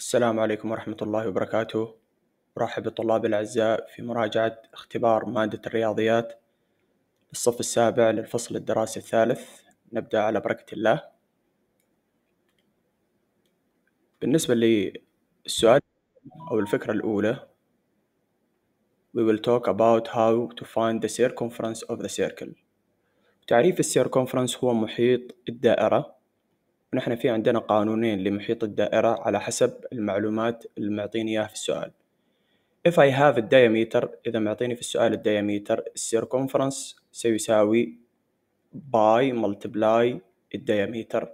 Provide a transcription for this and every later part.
السلام عليكم ورحمة الله وبركاته أرحب بالطلاب الأعزاء في مراجعة اختبار مادة الرياضيات للصف السابع للفصل الدراسي الثالث نبدأ على بركة الله بالنسبة للسؤال أو الفكرة الأولى We will talk about how to find the circumference of the circle تعريف السيركونفرنس هو محيط الدائرة نحن في عندنا قانونين لمحيط الدائرة على حسب المعلومات اللي معطيني إياها في السؤال if I have a diameter إذا معطيني في السؤال الدياميتر circumference سيساوي باي ملتبلاي الدياميتر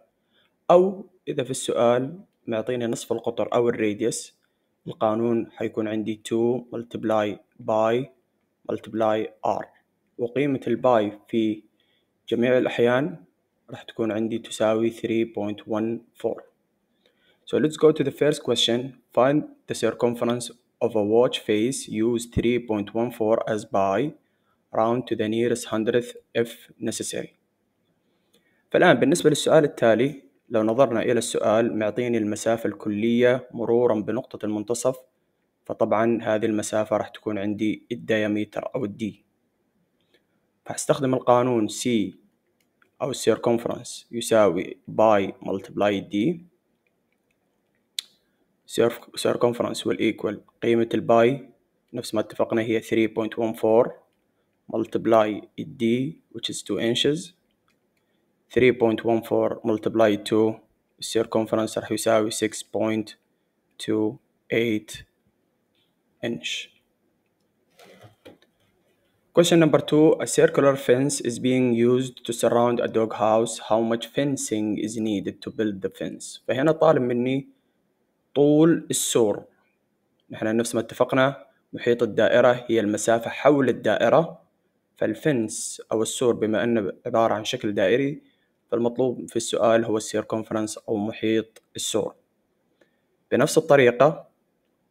أو إذا في السؤال معطيني نصف القطر أو الراديوس القانون حيكون عندي 2 ملتبلاي باي ملتبلاي r وقيمة الباي في جميع الأحيان راح تكون عندي تساوي 3.14 So let's go to the first question. Find the circumference of a watch face. Use 3.14 as by. Round to the nearest hundredth if necessary. فالآن بالنسبة للسؤال التالي لو نظرنا إلى السؤال معطيني المسافة الكلية مرورا بنقطة المنتصف فطبعا هذه المسافة راح تكون عندي الديامتر أو الدي فاستخدم القانون C أو circumference يساوي باي ملتبلاي دي سيركمفرنس equal قيمة الباي نفس ما اتفقنا هي 3.14 multiply d which is 2 inches 3.14 multiply 2 circumference راح يساوي 6.28 inch Question number two, a circular fence is being used to surround a dog house. How much fencing is needed to build the fence? فهنا طالب مني طول السور. نحن نفس ما اتفقنا محيط الدائرة هي المسافة حول الدائرة فالفنس أو السور بما أنه عبارة عن شكل دائري فالمطلوب في السؤال هو السيركونفرنس أو محيط السور بنفس الطريقة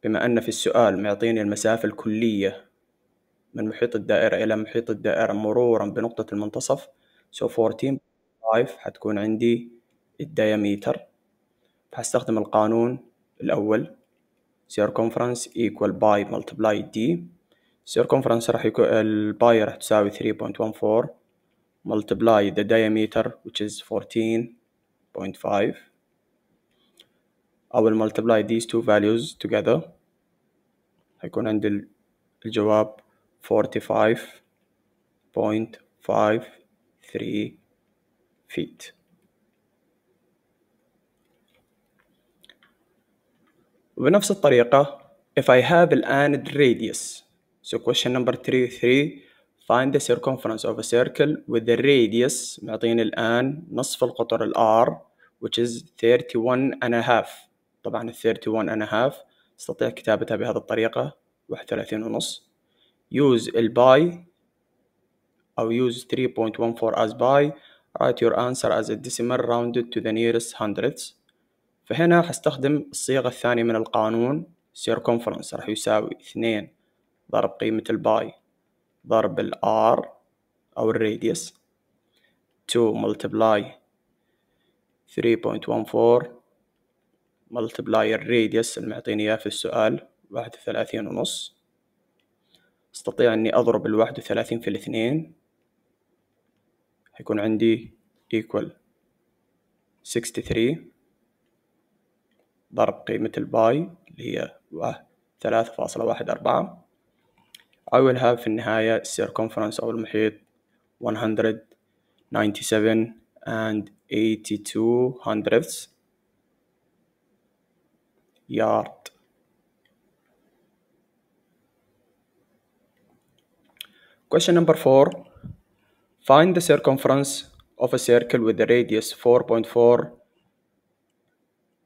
بما أن في السؤال معطيني المسافة الكلية من محيط الدائرة إلى محيط الدائرة مرورا بنقطة المنتصف سو so 14.5 حتكون عندي الدياميتر هستخدم القانون الأول circumference equal by multiply d circumference راح يكون الباي راح تساوي 3.14 multiply the diameter which is 14.5 I will multiply these two values together هيكون عندي الجواب 45.53 feet وبنفس الطريقة if I have الآن the radius so question number 3 3 find the circumference of a circle with the radius معطيني الآن نصف القطر R which is 31 and a half طبعا ال 31 and a half استطيع كتابتها بهذه الطريقة 31 ونص use الباي أو use 3.14 as باي write your answer as a decimal rounded to the nearest hundredths فهنا حستخدم الصيغة الثانية من القانون circumference راح يساوي اثنين ضرب قيمة الباي ضرب ال R أو radius to multiply 3.14 multiply الراديوس اللي معطيني إياه في السؤال واحد وثلاثين ونص أستطيع أني أضرب الواحد وثلاثين في الاثنين هيكون عندي equal 63 ضرب قيمة الباي اللي هي ثلاثة فاصلة واحد أربعة I will have في النهاية circumference أو المحيط 197 and 82 hundredths yard Question number 4. Find the circumference of a circle with a radius 4.4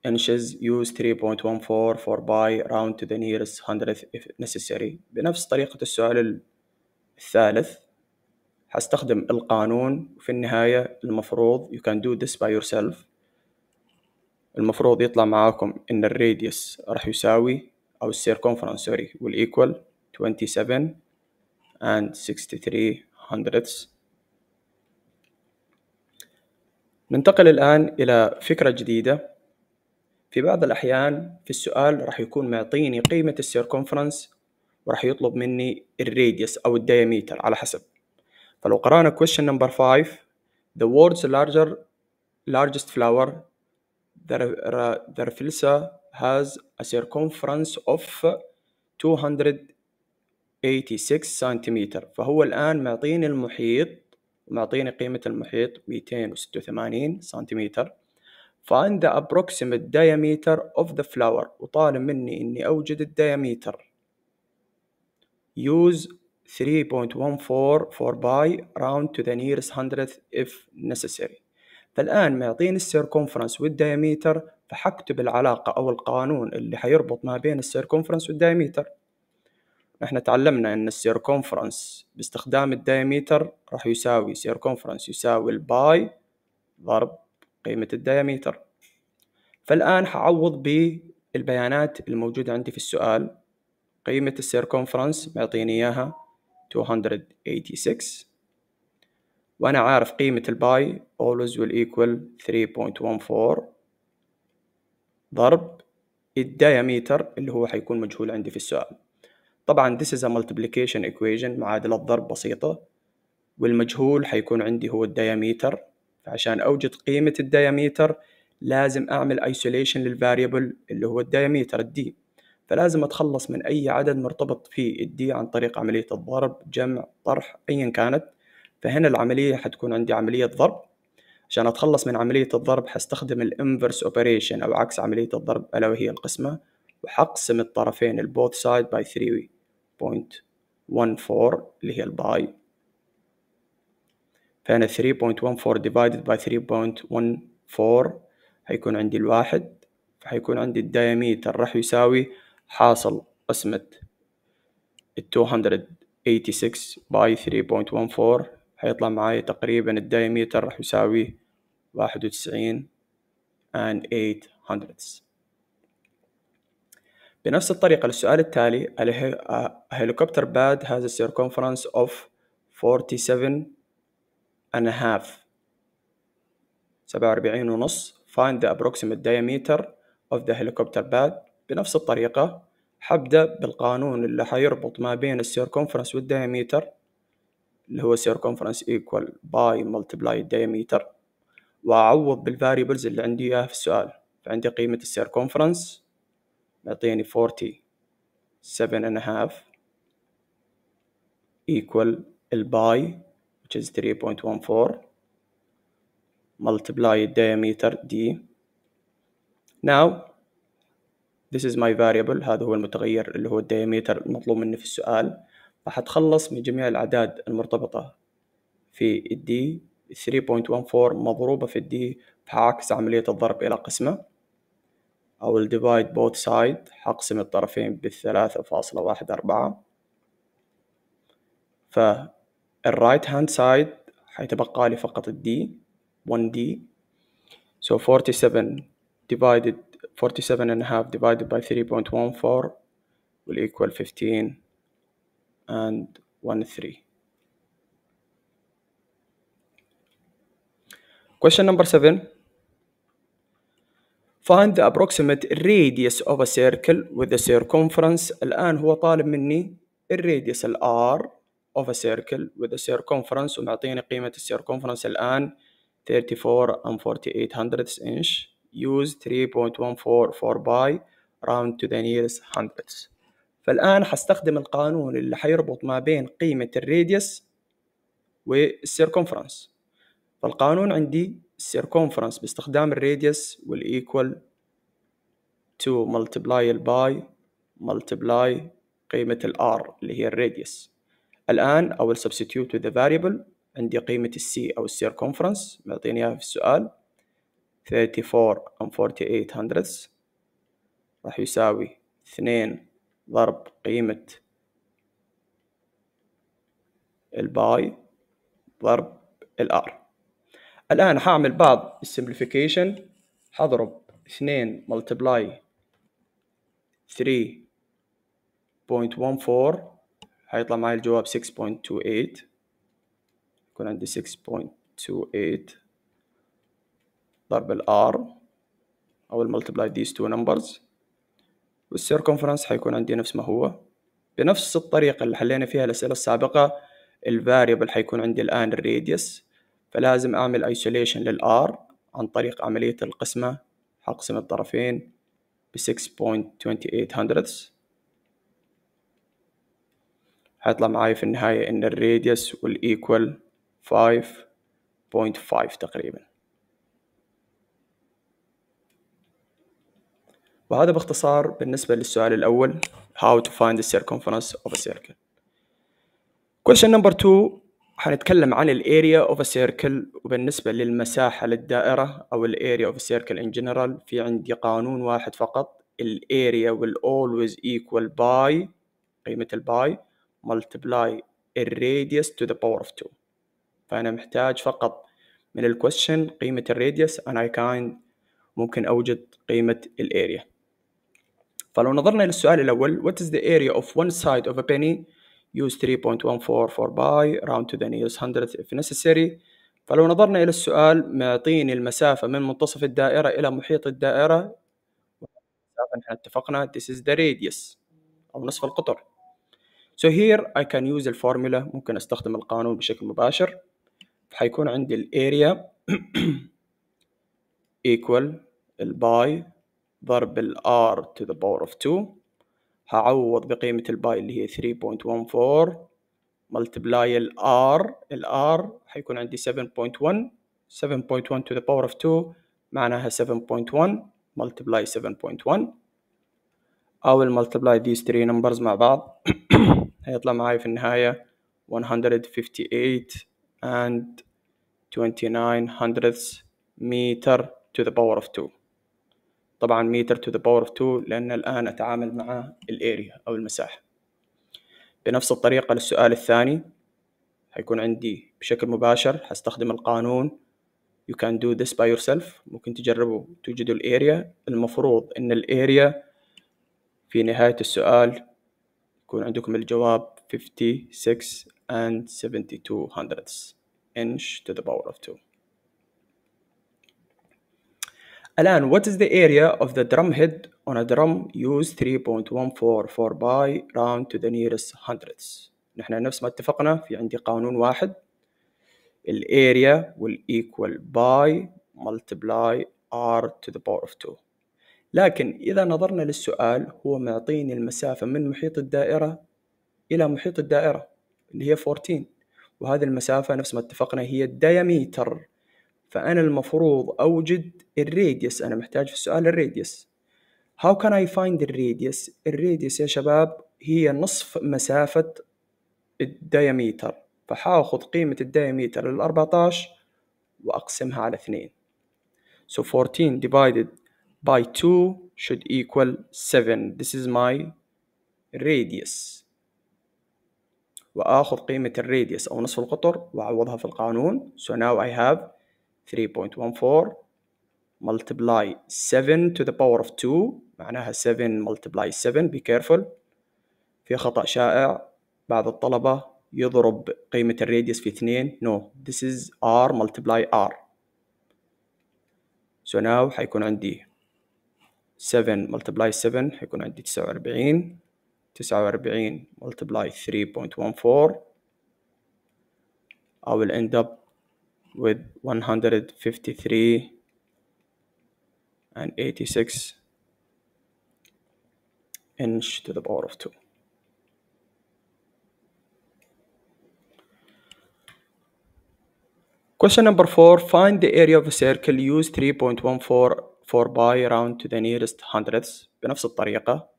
inches. Use 3.14 for by round to the nearest hundredth if necessary. بنفس طريقة السؤال الثالث هستخدم القانون وفي النهاية المفروض you can do this by yourself المفروض يطلع معاكم إن الراديوس راح يساوي أو السيركونفرنس سوري والإيكوال 27 and 63 hundredths ننتقل الآن إلى فكرة جديدة في بعض الأحيان في السؤال راح يكون معطيني قيمة السيركونفرنس وراح يطلب مني الراديوس أو الدياميتر على حسب فلو قرأنا question number 5 the world's larger largest flower the the has a circumference of 200 86 سنتيمتر فهو الآن معطيني المحيط معطيني قيمة المحيط 286 سنتيمتر فعند approximate diameter of the flower وطالب مني إني أوجد الديامتر use 3.14 for by round to the nearest hundredth if necessary فالآن معطيني السيركونفرنس والديامتر فحكتب العلاقة أو القانون اللي حيربط ما بين السيركونفرنس والديامتر احنا تعلمنا ان السيركونفرنس باستخدام الدايميتر راح يساوي سيركونفرنس يساوي الباي ضرب قيمة الدايميتر فالآن حعوض بالبيانات الموجودة عندي في السؤال قيمة السيركونفرنس معطيني إياها 286 وأنا عارف قيمة الباي always will equal 3.14 ضرب الدايميتر اللي هو حيكون مجهول عندي في السؤال طبعا this is a multiplication equation معادلة ضرب بسيطة والمجهول حيكون عندي هو الديامتر فعشان أوجد قيمة الديامتر لازم أعمل isolation للفاريبل اللي هو الديامتر الدي فلازم أتخلص من أي عدد مرتبط في الدي عن طريق عملية الضرب جمع طرح أيا كانت فهنا العملية حتكون عندي عملية ضرب عشان أتخلص من عملية الضرب حستخدم الانفرس اوبريشن أو عكس عملية الضرب ألا وهي القسمة وحقسم الطرفين البوث سايد باي 3 3.14 اللي هي الباي فأنا 3.14 divided by 3.14 هيكون عندي الواحد فهيكون عندي الدايميتر راح يساوي حاصل قسمة 286 by 3.14 هيطلع معاي تقريبا الدايميتر راح يساوي 91 and 8 hundredths بنفس الطريقة للسؤال التالي الهليكوبتر باد pad has a circumference of 47 and a half 47 ونص find the approximate diameter of the helicopter pad بنفس الطريقة حبدأ بالقانون اللي حيربط ما بين السيركونفرنس والدياميتر اللي هو circumference equal by multiply diameter وأعوض بالفاريبلز اللي عندي إياها في السؤال فعندي قيمة السيركونفرنس معطيني 47.5 equal الباي which is 3.14 multiply diameter d now this is my variable هذا هو المتغير اللي هو الدياميتر المطلوب مني في السؤال راح أتخلص من جميع الأعداد المرتبطة في الدي 3.14 مضروبة في الدي فهعكس عملية الضرب إلى قسمة أو divide both side حقسم الطرفين بالثلاثة فاصلة واحد أربعة right hand side حيتبقى لي فقط d 1D so 47 divided 47 and a half divided by 3.14 will equal 15 and 1 3 question number 7 Find the approximate radius of a circle with the circumference الآن هو طالب مني الراديوس ال R of a circle with the circumference ومعطيني قيمة circumference الآن 34 and 48 hundredths inch use 3.144 by round to the nearest hundredths فالآن حستخدم القانون اللي حيربط ما بين قيمة الراديوس والسيركمفرنس فالقانون عندي السيركونفرنس باستخدام الراديوس والايكوال تو ملتبلاي الباي ملتبلاي قيمة الار اللي هي الراديوس الآن او will substitute with the variable عندي قيمة السي أو السيركونفرنس معطيني إياها في السؤال 34 and 48 hundredths راح يساوي 2 ضرب قيمة الباي ضرب الار الآن حاعمل بعض السمبليفيكيشن حضرب اثنين ملتبلاي ثري بوينت ون فور معي الجواب 6.28 يكون عندي 6.28 ضرب الار او الملتبلاي ذيس تو نمبرز والسيركمفرنس حيكون عندي نفس ما هو بنفس الطريقة اللي حلينا فيها الأسئلة السابقة الفاريبل حيكون عندي الآن الراديوس فلازم أعمل ايسوليشن للآر عن طريق عملية القسمة حقسم الطرفين ب 6.28 هندردز حيطلع معاي في النهاية إن الراديوس والإيكوال 5.5 تقريبا وهذا باختصار بالنسبة للسؤال الأول How to find the circumference of a circle Question number two حنتكلم عن الاريا اوف سيركل وبالنسبة للمساحة للدائرة او الاريا اوف سيركل ان جنرال في عندي قانون واحد فقط الاريا will always equal باي قيمة الباي multiply الراديوس to the power of 2 فأنا محتاج فقط من الكويشن قيمة الراديوس and I can ممكن أوجد قيمة الاريا فلو نظرنا للسؤال الأول what is the area of one side of a penny use 3.14 for باي round to the nearest 100 if necessary فلو نظرنا إلى السؤال معطيني المسافة من منتصف الدائرة إلى محيط الدائرة نحن اتفقنا this is the radius أو نصف القطر so here I can use formula ممكن أستخدم القانون بشكل مباشر فحيكون عندي الاريا equal الباي ضرب ال r to the power of 2 هعوض بقيمة الباي اللي هي 3.14 ملتبلاي R ال R حيكون عندي 7.1 7.1 to the power of 2 معناها 7.1 ملتبلاي 7.1 او الملتبلاي these 3 numbers مع بعض هيطلع معاي في النهاية 158 and 29 hundredths meter to the power of 2 طبعا متر تو ذا باور اوف 2 لأن الآن أتعامل مع الاريا أو المساحة بنفس الطريقة للسؤال الثاني هيكون عندي بشكل مباشر هستخدم القانون you can do this by yourself ممكن تجربوا توجدوا الاريا المفروض ان الاريا في نهاية السؤال يكون عندكم الجواب 56 and 72 hundredths inch to the power of 2 الآن what is the area of the drum head on a drum used 3.144 by round to the nearest hundredths نحن نفس ما اتفقنا في عندي قانون واحد الاريا والايكوال باي multiply r to the power of 2 لكن إذا نظرنا للسؤال هو معطيني المسافة من محيط الدائرة إلى محيط الدائرة اللي هي 14 وهذه المسافة نفس ما اتفقنا هي الدياميتر فأنا المفروض أوجد الراديوس أنا محتاج في السؤال الراديوس How can I find radius؟ الراديوس يا شباب هي نصف مسافة الدياميتر فحاخذ قيمة الدياميتر لل 14 وأقسمها على 2 So 14 divided by 2 should equal 7 This is my radius وآخذ قيمة الراديوس أو نصف القطر وأعوضها في القانون So now I have 3.14 multiply 7 to the power of 2 معناها 7 multiply 7 be careful في خطأ شائع بعض الطلبة يضرب قيمة الراديوس في 2 no this is r multiply r so now حيكون عندي 7 multiply 7 حيكون عندي 49 49 multiply 3.14 I will end up with 153 and 86 inch to the power of 2. Question number 4. Find the area of a circle. Use 3.144 by round to the nearest hundredths. بنفس الطريقة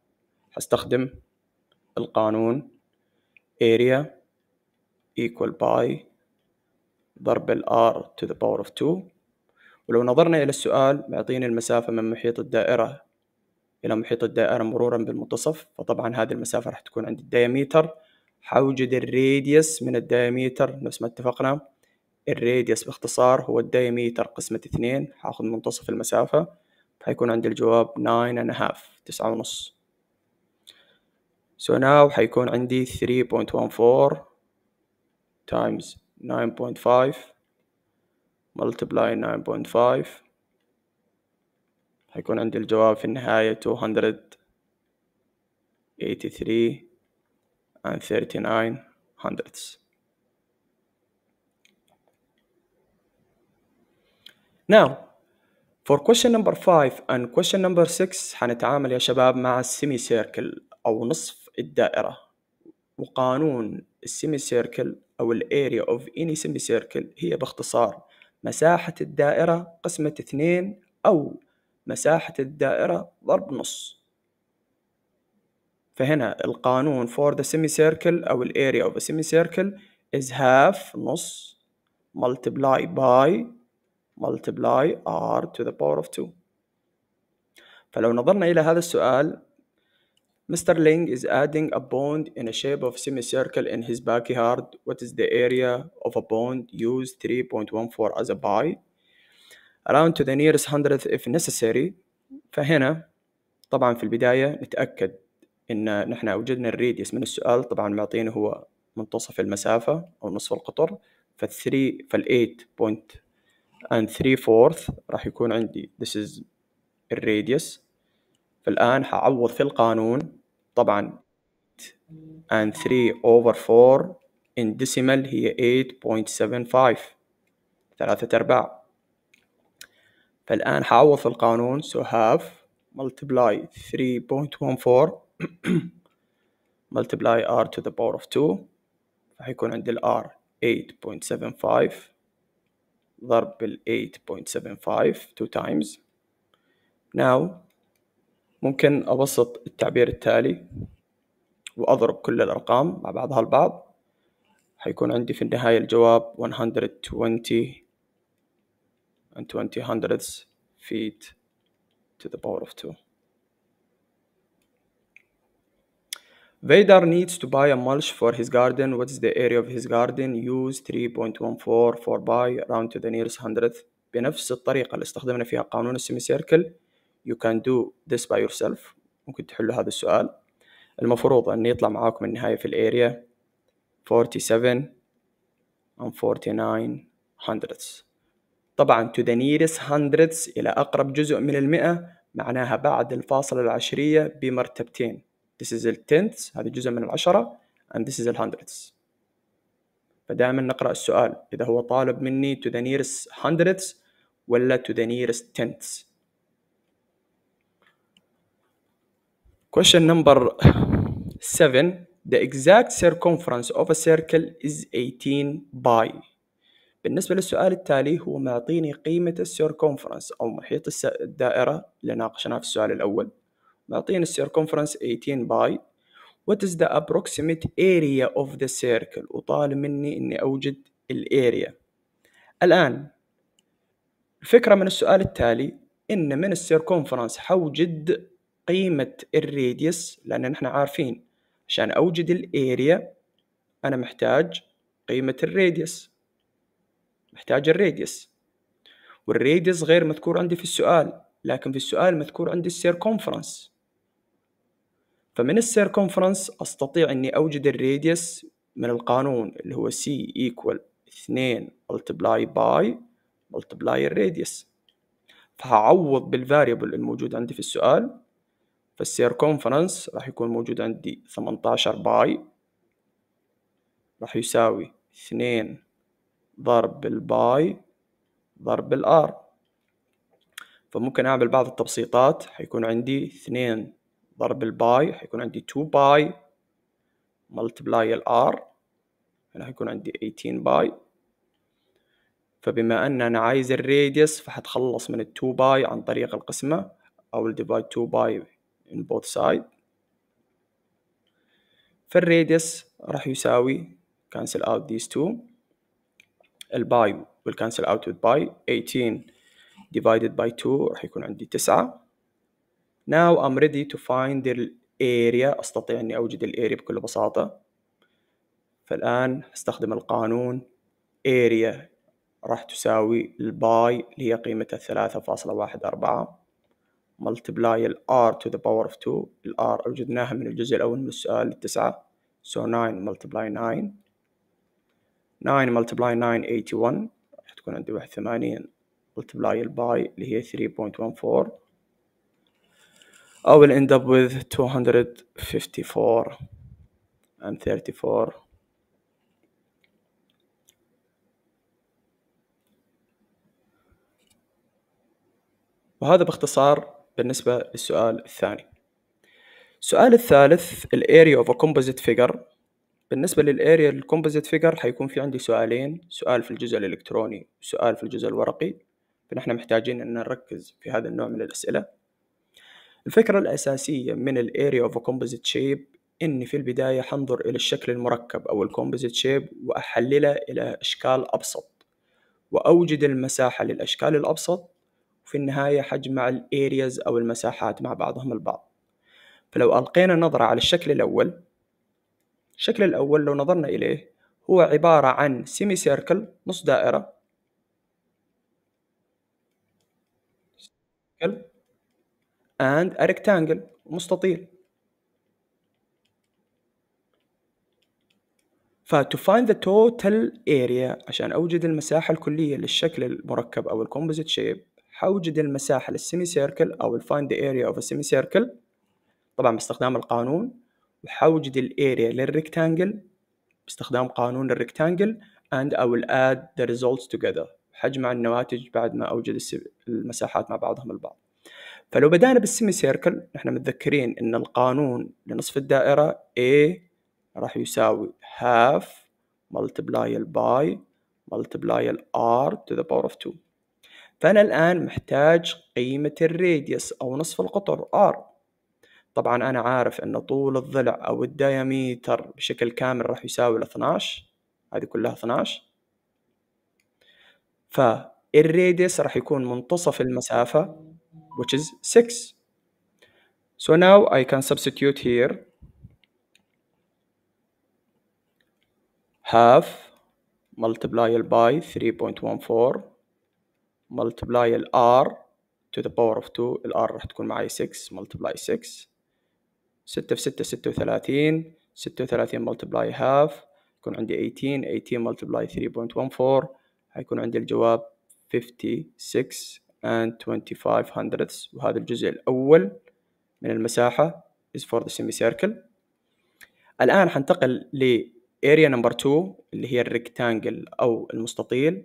هستخدم القانون area equal by ضرب ال r to the power of 2 ولو نظرنا إلى السؤال معطيني المسافة من محيط الدائرة إلى محيط الدائرة مرورا بالمنتصف فطبعا هذه المسافة راح تكون عند الدياميتر حوجد الراديوس من الدياميتر نفس ما اتفقنا الراديوس باختصار هو الدياميتر قسمة اثنين حاخذ منتصف المسافة حيكون عندي الجواب 9 and a half تسعة ونص so now حيكون عندي 3.14 times 9.5 multiply 9.5 هيكون عندي الجواب في النهاية 283 and 39 hundredths Now, for question number 5 and question number 6 حنتعامل يا شباب مع السيمي سيركل أو نصف الدائرة وقانون السيمي سيركل أو ال area of any semicircle هي باختصار مساحة الدائرة قسمة اثنين أو مساحة الدائرة ضرب نص فهنا القانون for the semicircle أو ال area of a semicircle is half نص multiply by multiply r to the power of 2 فلو نظرنا إلى هذا السؤال Mr. Ling is adding a bond in a shape of semicircle in his backyard. What is the area of a bond? Use 3.14 as a buy? Around to the nearest hundredth if necessary. فهنا طبعا في البداية نتأكد إن نحن وجدنا الريديس من السؤال طبعا معطينا هو منتصف المسافة أو نصف القطر فال8 point and 3 fourth راح يكون عندي this is الريديس فالآن حعوض في القانون طبعا and 3 over 4 in decimal هي 8.75 ثلاثة أرباع فالآن حعوض في القانون so have multiply 3.14 multiply r to the power of 2 فحيكون عند ال r 8.75 ضرب بال 8.75 2 times now ممكن أبسط التعبير التالي وأضرب كل الأرقام مع بعضها البعض حيكون عندي في النهاية الجواب 120 and 20 hundredths feet to the power of 2 Vader needs to buy a mulch for his garden. What is the area of his garden? Use 3.144 by round to the nearest hundredth. بنفس الطريقة اللي استخدمنا فيها قانون السيمي سيركل you can do this by yourself ممكن تحلوا هذا السؤال المفروض أن يطلع معاكم النهاية في الاريا 47 and 49 hundredths طبعا to the nearest hundredths إلى أقرب جزء من المئة معناها بعد الفاصلة العشرية بمرتبتين this is the tenths هذا جزء من العشرة and this is the hundredths فدائما نقرأ السؤال إذا هو طالب مني to the nearest hundredths ولا to the nearest tenths Question number 7 The exact circumference of a circle is 18 by بالنسبة للسؤال التالي هو معطيني قيمة السيركونفرنس أو محيط الدائرة اللي ناقشناها في السؤال الأول معطيني السيركونفرنس 18 باي What is the approximate area of the circle وطالب مني أني أوجد الاريا الآن الفكرة من السؤال التالي أن من السيركونفرنس حوجد قيمة الراديوس لأن نحن عارفين عشان أوجد الاريا أنا محتاج قيمة الراديوس محتاج الراديوس والراديوس غير مذكور عندي في السؤال لكن في السؤال مذكور عندي السيركونفرنس فمن السيركونفرنس أستطيع أني أوجد الراديوس من القانون اللي هو C equal 2 multiply by multiply الراديوس فهعوض بالفاريبل الموجود عندي في السؤال كونفرنس راح يكون موجود عندي ثمنتاشر باي راح يساوي اثنين ضرب الباي ضرب الار فممكن أعمل بعض التبسيطات حيكون عندي اثنين ضرب الباي حيكون عندي 2 باي ملتبلاي الار هنا حيكون عندي 18 باي فبما أن أنا عايز الراديوس فحتخلص من ال 2 باي عن طريق القسمة أو الديفايد 2 باي in both side فالراديوس راح يساوي cancel out these two الباي will cancel out with باي 18 divided by 2 راح يكون عندي 9 now I'm ready to find the area أستطيع أني أوجد الاريا بكل بساطة فالآن استخدم القانون area راح تساوي الباي اللي هي قيمتها 3.14 multiply ال r to the power of 2 ال r أوجدناها من الجزء الأول من السؤال التسعة so 9 multiply 9 9 multiply 9 81 راح تكون عندي واحد ثمانين ال Pi اللي هي 3.14 I will end up with 254 and 34 وهذا باختصار بالنسبة للسؤال الثاني السؤال الثالث الـ Area of a Composite Figure بالنسبة للاريا Composite فيجر حيكون في عندي سؤالين سؤال في الجزء الإلكتروني وسؤال في الجزء الورقي فنحن محتاجين أن نركز في هذا النوع من الأسئلة الفكرة الأساسية من الاريا of a composite shape إني في البداية حنظر إلى الشكل المركب أو الكومبوزيت Shape وأحلله إلى أشكال أبسط وأوجد المساحة للأشكال الأبسط وفي النهاية حجمع الأريز أو المساحات مع بعضهم البعض فلو ألقينا نظرة على الشكل الأول الشكل الأول لو نظرنا إليه هو عبارة عن سيمي سيركل نص دائرة and a rectangle مستطيل ف to find the total area عشان أوجد المساحة الكلية للشكل المركب أو الكومبوزيت شيب حوجد المساحة للسيمي سيركل أو الفايند area of a سيركل طبعا باستخدام القانون وحوجد الاريا للريكتانجل باستخدام قانون الريكتانجل and I will add the results together حجمع النواتج بعد ما أوجد المساحات مع بعضهم البعض فلو بدأنا بالسيمي سيركل نحن متذكرين أن القانون لنصف الدائرة A راح يساوي half multiply by multiply R to the power of 2 فأنا الآن محتاج قيمة الراديوس أو نصف القطر R طبعا أنا عارف أن طول الضلع أو الدايميتر بشكل كامل راح يساوي الـ 12 هذه كلها 12 فالراديوس راح يكون منتصف المسافة which is 6 So now I can substitute here half multiply by 3.14 ملتبلاي r to the power of 2 r راح تكون معي 6 ملتبلاي 6 6 في 6 36 36 ملتبلاي هاف يكون عندي 18 18 ملتبلاي 3.14 حيكون عندي الجواب 56 and 25 hundredths وهذا الجزء الأول من المساحة is for the semicircle الآن حنتقل ل area number 2 اللي هي الريكتانجل أو المستطيل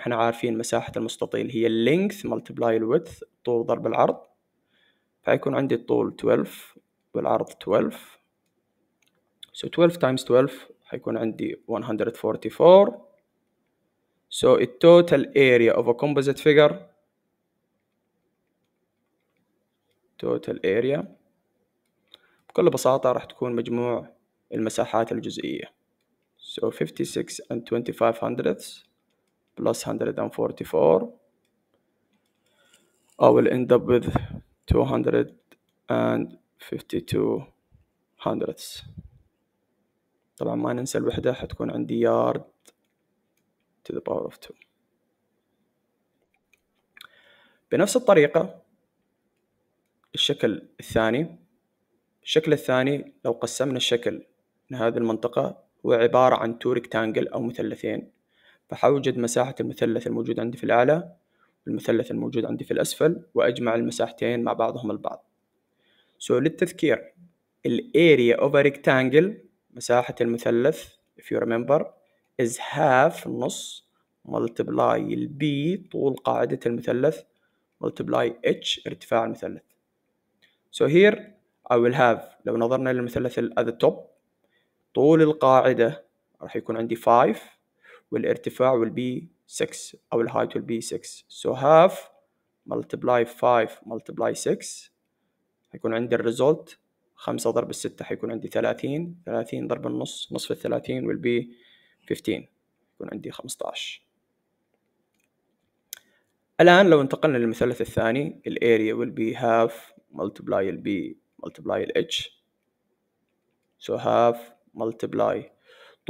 احنا عارفين مساحة المستطيل هي length multiply width طول ضرب العرض فيكون عندي الطول 12 والعرض 12 so 12 times 12 حيكون عندي 144 so the total area of a composite figure total area بكل بساطة راح تكون مجموع المساحات الجزئية so 56 and 25 hundredths plus 144 I will end up with 252 hundredths طبعا ما ننسى الوحدة حتكون عندي yard to the power of 2 بنفس الطريقة الشكل الثاني الشكل الثاني لو قسمنا الشكل من هذه المنطقة هو عبارة عن two ريكتانجل أو مثلثين فحوجد مساحة المثلث الموجود عندي في الأعلى والمثلث الموجود عندي في الأسفل وأجمع المساحتين مع بعضهم البعض سو so, للتذكير الـ area of a rectangle مساحة المثلث if you remember is half نص multiply الـ B طول قاعدة المثلث multiply H ارتفاع المثلث so here I will have لو نظرنا للمثلث at the top طول القاعدة راح يكون عندي 5 والارتفاع will be 6 أو الهايت will be 6 so half multiply 5 multiply 6 هيكون عندي الريزولت 5 ضرب 6 حيكون عندي 30 30 ضرب النص نصف ال 30 will be 15 يكون عندي 15 الآن لو انتقلنا للمثلث الثاني الاريا will be half multiply ال b multiply ال h so half multiply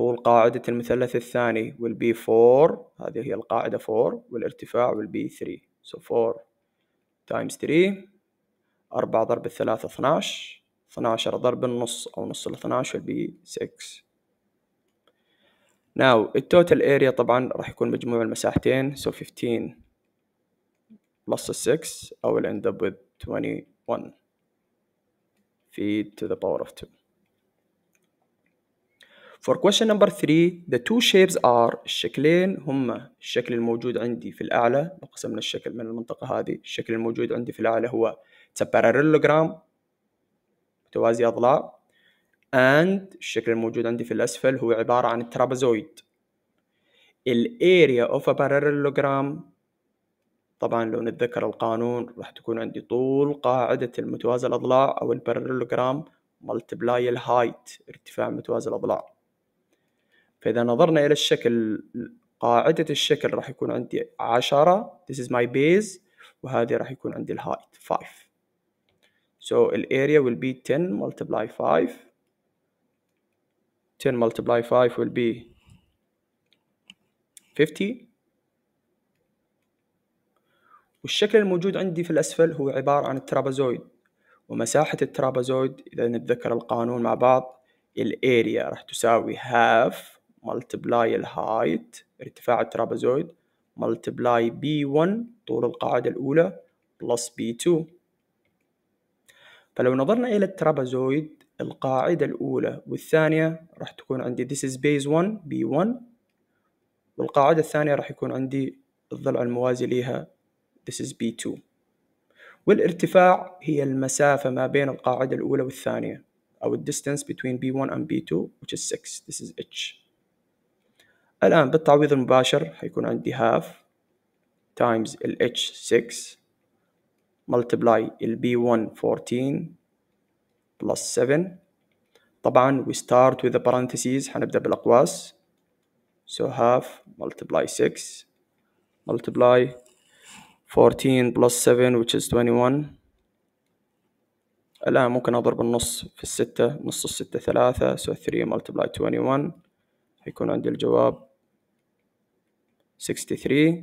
طول قاعدة المثلث الثاني will be 4 هذه هي القاعدة 4 والارتفاع will be 3 so 4 times 3 4 ضرب الثلاثة 12 12 ضرب النص أو نص ال 12 will be 6 now التوتال area طبعا راح يكون مجموع المساحتين so 15 plus 6 I will end up with 21 feet to the power of 2 For question number three, the two shapes are الشكلين هما الشكل الموجود عندي في الأعلى لو قسمنا الشكل من المنطقة هذه الشكل الموجود عندي في الأعلى هو it's a parallelogram متوازي أضلاع and الشكل الموجود عندي في الأسفل هو عبارة عن الترابزويد ال area of a parallelogram طبعا لو نتذكر القانون راح تكون عندي طول قاعدة المتوازى الأضلاع أو الباراليلوجرام multiply الهايت ارتفاع متوازى الأضلاع فإذا نظرنا إلى الشكل قاعدة الشكل راح يكون عندي عشرة this is my base وهذه راح يكون عندي الهايت 5 so the area will be 10 multiply 5 10 multiply 5 will be 50 والشكل الموجود عندي في الأسفل هو عبارة عن الترابزويد ومساحة الترابزويد إذا نتذكر القانون مع بعض الاريا راح تساوي half ملتبلاي الهايت ارتفاع الترابزويد ملتبلاي بي 1 طول القاعدة الأولى بلس بي 2 فلو نظرنا إلى الترابزويد القاعدة الأولى والثانية راح تكون عندي this is base 1 بي 1 والقاعدة الثانية راح يكون عندي الضلع الموازي لها this is بي 2 والارتفاع هي المسافة ما بين القاعدة الأولى والثانية أو distance between B1 and B2 which is 6 this is H الآن بالتعويض المباشر حيكون عندي half تايمز ال H6 multiply ال B1 14 بلس 7 طبعا we start with the parentheses حنبدأ بالأقواس so half multiply 6 multiply 14 plus 7 which is 21 الآن ممكن أضرب النص في الستة نص الستة ثلاثة so 3 multiply 21 هيكون عندي الجواب 63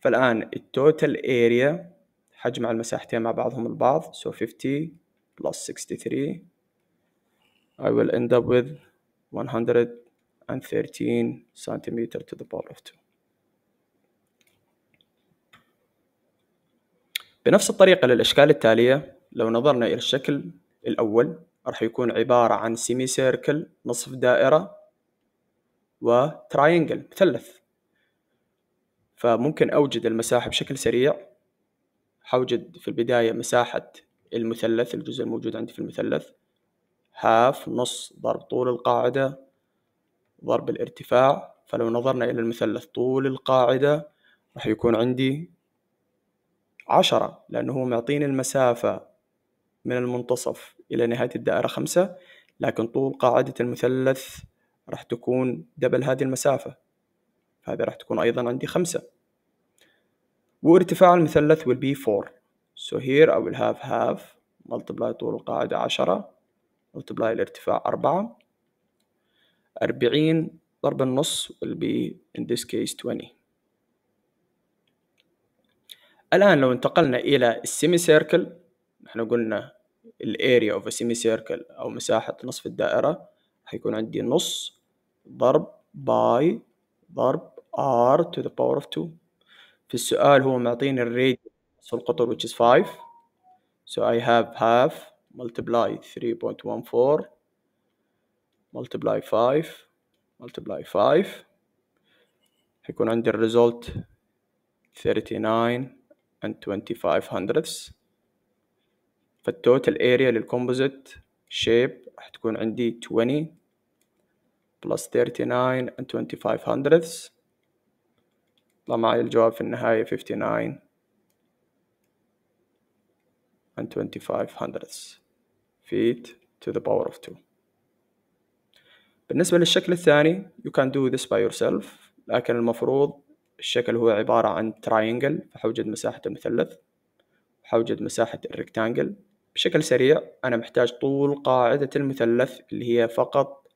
فالآن التوتال اريا على المساحتين مع بعضهم البعض so 50 plus 63 I will end up with 113 centimeter to the power of 2 بنفس الطريقة للأشكال التالية لو نظرنا إلى الشكل الأول راح يكون عبارة عن سيمي سيركل نصف دائرة وتراينجل مثلث فممكن أوجد المساحة بشكل سريع حوجد في البداية مساحة المثلث الجزء الموجود عندي في المثلث هاف نص ضرب طول القاعدة ضرب الارتفاع فلو نظرنا إلى المثلث طول القاعدة راح يكون عندي عشرة لأنه هو معطيني المسافة من المنتصف إلى نهاية الدائرة خمسة لكن طول قاعدة المثلث راح تكون دبل هذه المسافة هذه راح تكون أيضا عندي خمسة وارتفاع المثلث will be 4 so here I will have half multiply طول القاعدة عشرة multiply الارتفاع أربعة أربعين ضرب النص will be in this case 20 الآن لو انتقلنا إلى السيمي سيركل نحن قلنا الاريا اوف سيمي سيركل أو مساحة نصف الدائرة حيكون عندي نص ضرب باي ضرب r to the power of 2 في السؤال هو معطيني الراديوس القطر which is 5 so I have half multiply 3.14 multiply 5 multiply 5 حيكون عندي الريزولت 39 and 25 hundredths فالتوتال area للكومبوزيت شيب حتكون عندي 20 plus 39 and 25 hundredths يطلع معي الجواب في النهاية 59 and 25 hundredths feet to the power of 2 بالنسبة للشكل الثاني you can do this by yourself لكن المفروض الشكل هو عبارة عن triangle فحوجد مساحة المثلث حوجد مساحة الريكتانجل بشكل سريع أنا محتاج طول قاعدة المثلث اللي هي فقط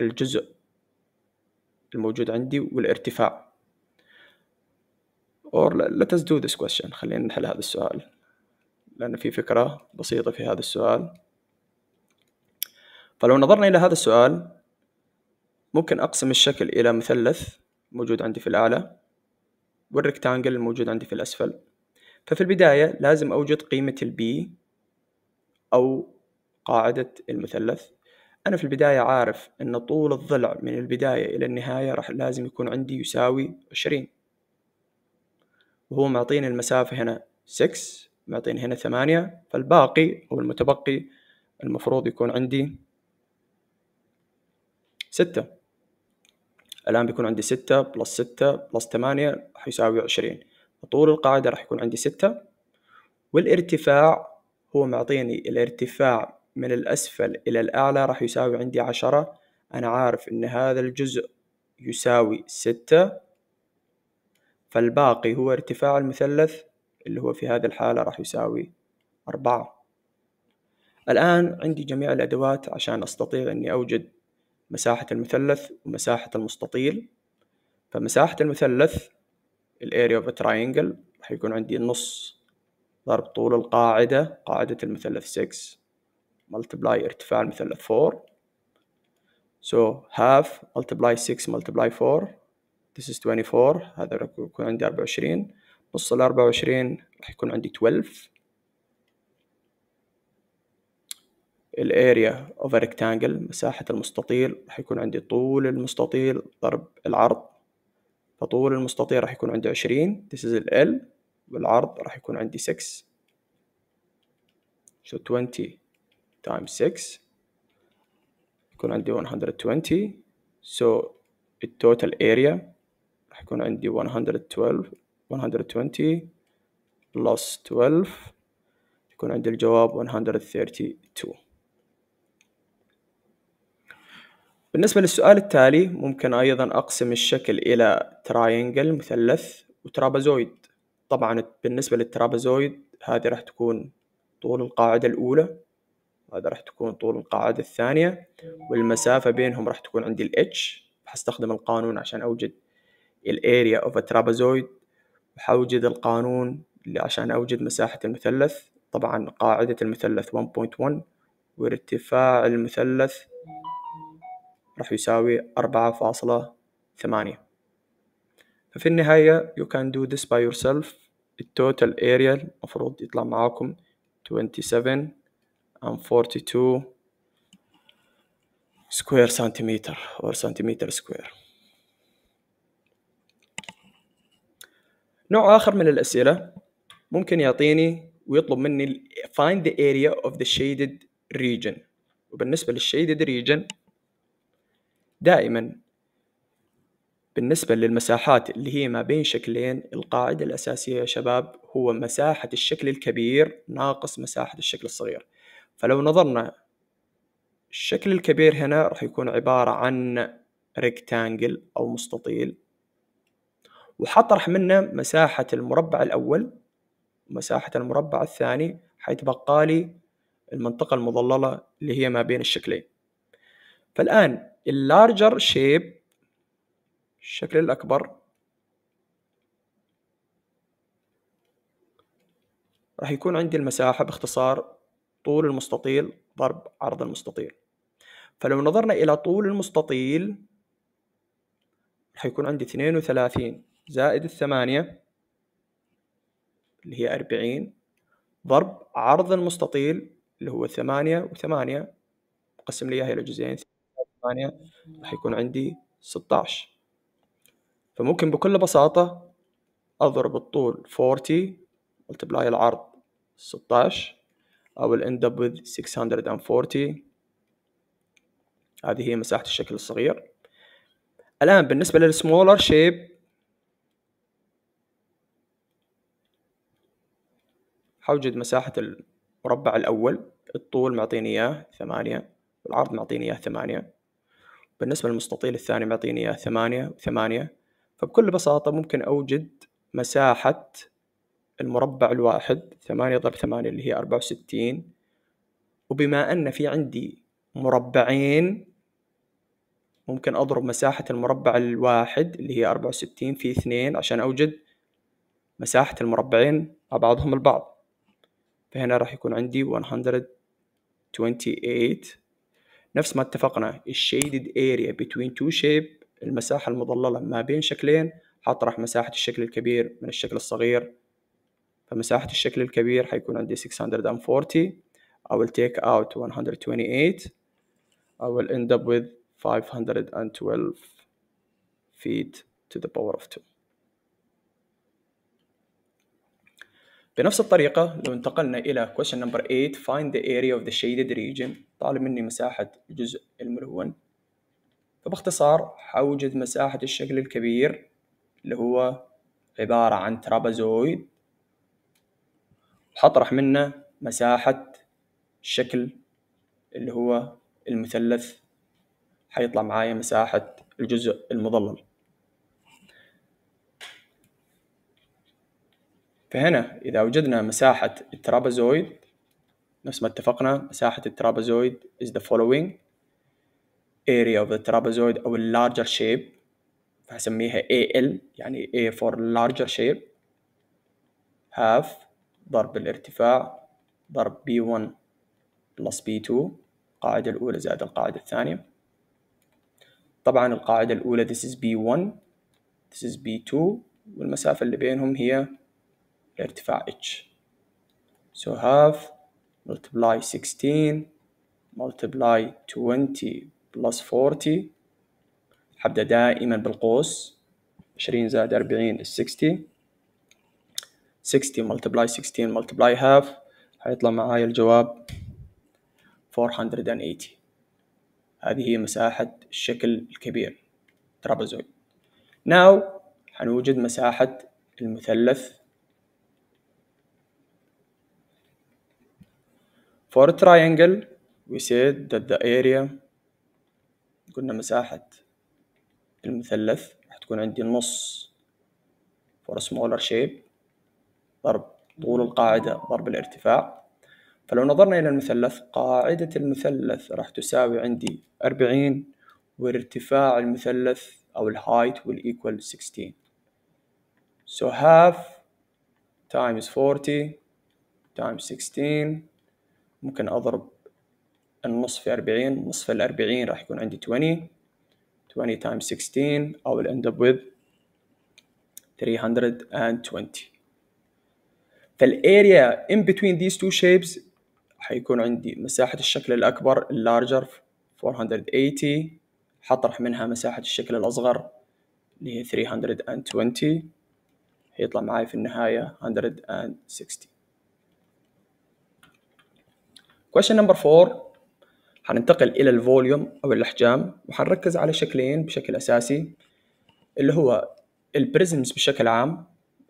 الجزء الموجود عندي والارتفاع اور let us do this question خلينا نحل هذا السؤال لأن في فكرة بسيطة في هذا السؤال فلو نظرنا إلى هذا السؤال ممكن أقسم الشكل إلى مثلث موجود عندي في الأعلى والريكتانجل الموجود عندي في الأسفل ففي البداية لازم أوجد قيمة البي أو قاعدة المثلث أنا في البداية عارف أن طول الضلع من البداية إلى النهاية راح لازم يكون عندي يساوي عشرين وهو معطيني المسافة هنا 6 معطيني هنا 8 فالباقي أو المتبقي المفروض يكون عندي 6 الآن بيكون عندي 6 بلس 6 بلس 8 يساوي 20 طول القاعدة راح يكون عندي 6 والارتفاع هو معطيني الارتفاع من الأسفل إلى الأعلى راح يساوي عندي 10 أنا عارف إن هذا الجزء يساوي 6 فالباقي هو ارتفاع المثلث اللي هو في هذه الحالة راح يساوي أربعة الآن عندي جميع الأدوات عشان أستطيع أني أوجد مساحة المثلث ومساحة المستطيل فمساحة المثلث الـ area of a triangle راح يكون عندي النص ضرب طول القاعدة قاعدة المثلث 6 multiply ارتفاع المثلث 4 so half multiply 6 multiply 4 this is 24 هذا راح يكون عندي 24 نص ال 24 راح يكون عندي 12 الاريا اوف ريكتانجل مساحة المستطيل راح يكون عندي طول المستطيل ضرب العرض فطول المستطيل راح يكون عندي 20 this is ال L والعرض راح يكون عندي 6 so 20 times 6 يكون عندي 120 so التوتال area راح يكون عندي 112 120 بلس 12 يكون عندي الجواب 132 بالنسبة للسؤال التالي ممكن أيضا أقسم الشكل إلى تراينجل مثلث وترابزويد طبعا بالنسبة للترابزويد هذه راح تكون طول القاعدة الأولى هذا راح تكون طول القاعدة الثانية والمسافة بينهم راح تكون عندي الاتش H هستخدم القانون عشان أوجد الاريا اوف ترابازويد وحوجد القانون اللي عشان اوجد مساحة المثلث طبعا قاعدة المثلث 1.1 وارتفاع المثلث راح يساوي أربعة فاصلة ثمانية ففي النهاية you can do this by yourself التوتال اريا المفروض يطلع معاكم 27 and 42 سكوير سنتيمتر او سنتيمتر سكوير نوع آخر من الأسئلة ممكن يعطيني ويطلب مني find the area of the shaded region وبالنسبة للشيدد ريجن دائما بالنسبة للمساحات اللي هي ما بين شكلين القاعدة الأساسية يا شباب هو مساحة الشكل الكبير ناقص مساحة الشكل الصغير فلو نظرنا الشكل الكبير هنا راح يكون عبارة عن ريكتانجل أو مستطيل وحطرح منه مساحة المربع الأول ومساحة المربع الثاني حيتبقى لي المنطقة المظللة اللي هي ما بين الشكلين فالآن اللارجر شيب الشكل الأكبر راح يكون عندي المساحة باختصار طول المستطيل ضرب عرض المستطيل فلو نظرنا إلى طول المستطيل راح يكون عندي 32 زائد الثمانية اللي هي أربعين ضرب عرض المستطيل اللي هو ثمانية وثمانية قسم لي إياها إلى جزئين ثمانية راح يكون عندي ستاش فممكن بكل بساطة أضرب الطول 40 multiply العرض 16 I will end up with 640 هذه هي مساحة الشكل الصغير الآن بالنسبة للسمولر شيب حوجد مساحة المربع الأول الطول معطيني إياه ثمانية والعرض معطيني إياه ثمانية بالنسبة للمستطيل الثاني معطيني إياه ثمانية وثمانية فبكل بساطة ممكن أوجد مساحة المربع الواحد ثمانية ضرب ثمانية اللي هي أربعة وستين وبما أن في عندي مربعين ممكن أضرب مساحة المربع الواحد اللي هي أربعة وستين في اثنين عشان أوجد مساحة المربعين مع بعضهم البعض فهنا راح يكون عندي 128 نفس ما اتفقنا الشيدد area between two شيب المساحة المضللة ما بين شكلين حطرح مساحة الشكل الكبير من الشكل الصغير فمساحة الشكل الكبير حيكون عندي 640 I will take out 128 I will end up with 512 feet to the power of 2 بنفس الطريقة لو انتقلنا إلى question number 8 find the area of the shaded region طالب مني مساحة الجزء الملون فباختصار حوجد مساحة الشكل الكبير اللي هو عبارة عن ترابازويد وحطرح منه مساحة الشكل اللي هو المثلث حيطلع معايا مساحة الجزء المظلل فهنا إذا وجدنا مساحة الترابزويد نفس ما اتفقنا مساحة الترابزويد is the following area of the trapezoid أو larger shape فهسميها AL يعني A for larger shape half ضرب الارتفاع ضرب B1 plus B2 القاعدة الأولى زائد القاعدة الثانية طبعا القاعدة الأولى this is B1 this is B2 والمسافة اللي بينهم هي لارتفاع h so half multiply 16 multiply 20 plus 40 حبدأ دائما بالقوس 20 زائد 40 is 60 60 multiply 16 multiply half هيطلع معاي الجواب 480 هذه هي مساحة الشكل الكبير ترابازويد now حنوجد مساحة المثلث For triangle we said that the area قلنا مساحة المثلث تكون عندي النص for a smaller shape ضرب طول القاعدة ضرب الارتفاع فلو نظرنا إلى المثلث قاعدة المثلث راح تساوي عندي أربعين وارتفاع المثلث أو height will equal 16 so half times 40 times 16 ممكن أضرب النص في أربعين نصف الأربعين راح يكون عندي 20 20 times 16 I will end up with 320 فالاريا in between these two shapes حيكون عندي مساحة الشكل الأكبر larger 480 حطرح منها مساحة الشكل الأصغر اللي هي 320 هيطلع معاي في النهاية 160 كويشن نمبر 4 حننتقل إلى الفوليوم أو الأحجام وحنركز على شكلين بشكل أساسي اللي هو البريزمز بشكل عام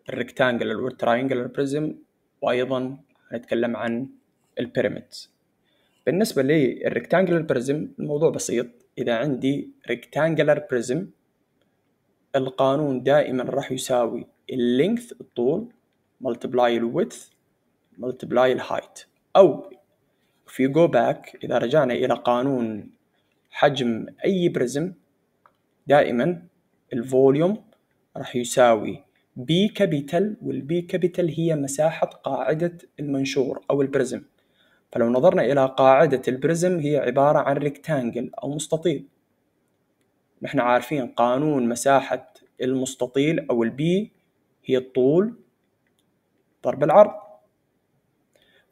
الريكتانجل او والتراينجلر بريزم وأيضا هنتكلم عن البيراميدز بالنسبة للريكتانجلر بريزم الموضوع بسيط إذا عندي ريكتانجلر بريزم القانون دائما راح يساوي اللينث الطول ملتبلاي الويدث ملتبلاي الهايت أو في جو باك إذا رجعنا إلى قانون حجم أي بريزم دائما الفوليوم راح يساوي بي كابيتال والبي كابيتال هي مساحة قاعدة المنشور أو البريزم فلو نظرنا إلى قاعدة البريزم هي عبارة عن ريكتانجل أو مستطيل نحن عارفين قانون مساحة المستطيل أو البي هي الطول ضرب العرض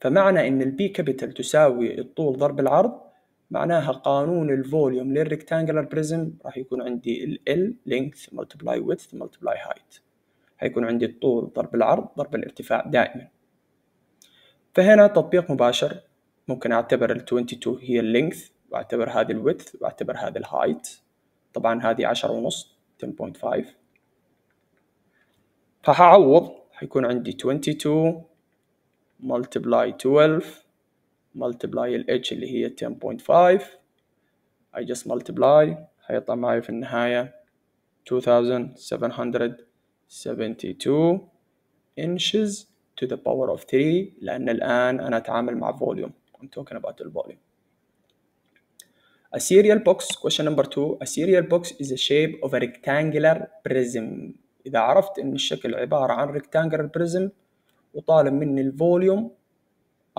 فمعنى ان البي كابيتال تساوي الطول ضرب العرض معناها قانون الفوليوم للريكتانجلر بريزم راح يكون عندي ال L length multiply width multiply height حيكون عندي الطول ضرب العرض ضرب الارتفاع دائما فهنا تطبيق مباشر ممكن اعتبر ال 22 هي length واعتبر هذه width واعتبر هذه ال height طبعا هذه 10 ونص 10.5 فهعوض حيكون عندي 22 multiply 12 multiply ال h اللي هي 10.5 I just multiply هيطلع معي في النهاية 2772 inches to the power of 3 لأن الآن أنا أتعامل مع volume I'm talking about the volume A serial box question number 2 A serial box is a shape of a rectangular prism إذا عرفت إن الشكل عبارة عن rectangular prism وطالب مني الفوليوم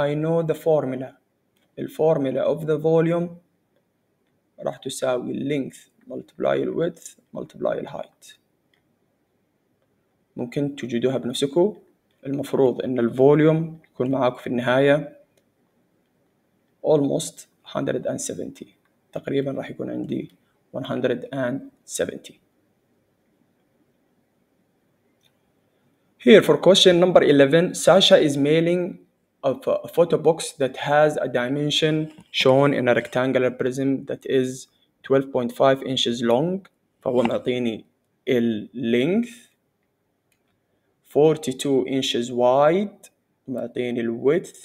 I know the formula الفورمولا of the volume راح تساوي length multiply width multiply height ممكن تجدوها بنفسكم المفروض ان الفوليوم يكون معاكم في النهاية almost 170 تقريبا راح يكون عندي 170 Here for question number 11, Sasha is mailing of a photo box that has a dimension shown in a rectangular prism that is 12.5 inches long فهو معطيني ال length 42 inches wide معطيني ال width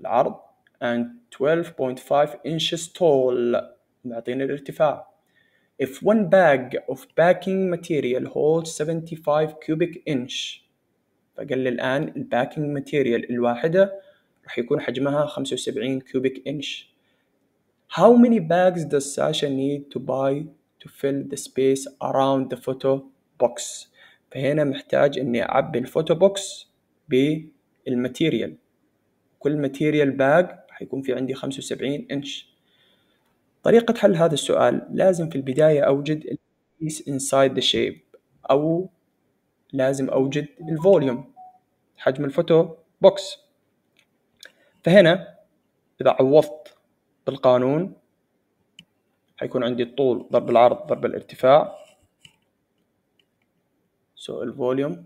العرض and 12.5 inches tall معطيني الارتفاع If one bag of packing material holds 75 cubic inch فقال لي الآن الباكينج ماتيريال الواحدة راح يكون حجمها 75 كوبيك إنش How many bags does Sasha need to buy to fill the space around the photo box فهنا محتاج اني اعبي الفوتو بوكس بالماتيريال كل ماتيريال باج حيكون في عندي 75 انش طريقة حل هذا السؤال لازم في البداية أوجد الـ piece inside the shape أو لازم أوجد الفوليوم حجم الفوتو بوكس فهنا إذا عوضت بالقانون حيكون عندي الطول ضرب العرض ضرب الارتفاع سو الفوليوم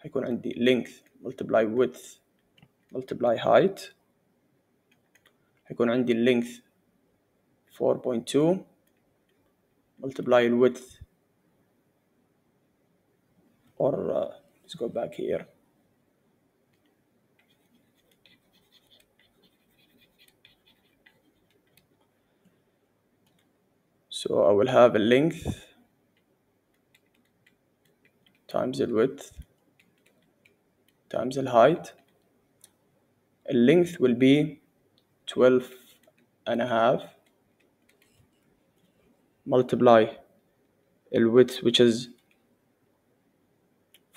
حيكون عندي length multiply width multiply height حيكون عندي length 4.2 multiply width or uh, let's go back here. So I will have a length times the width times the height. A length will be 12 and a half multiply the width which is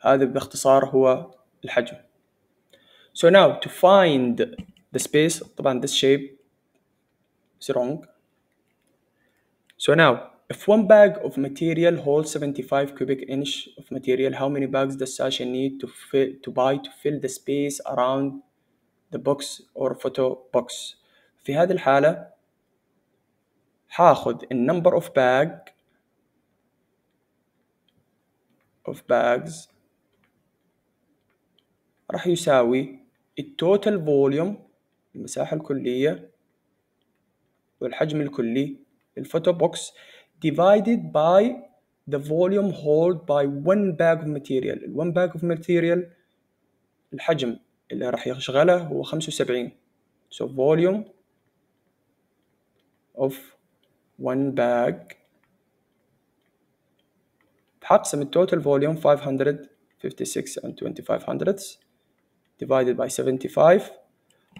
هذا باختصار هو الحجم so now to find the space طبعا this shape is wrong so now if one bag of material holds 75 cubic inch of material how many bags does Sasha need to fill, to buy to fill the space around the box or photo box في هذه الحالة هاخد number of bag of bags راح يساوي التوتال فوليوم المساحة الكلية والحجم الكلي للفوتو بوكس divided by the volume held by one bag of material ال one bag of material الحجم اللي راح يشغله هو 75 so volume of one bag هقسم التوتال فوليوم 556 and 25 hundredths divided by 75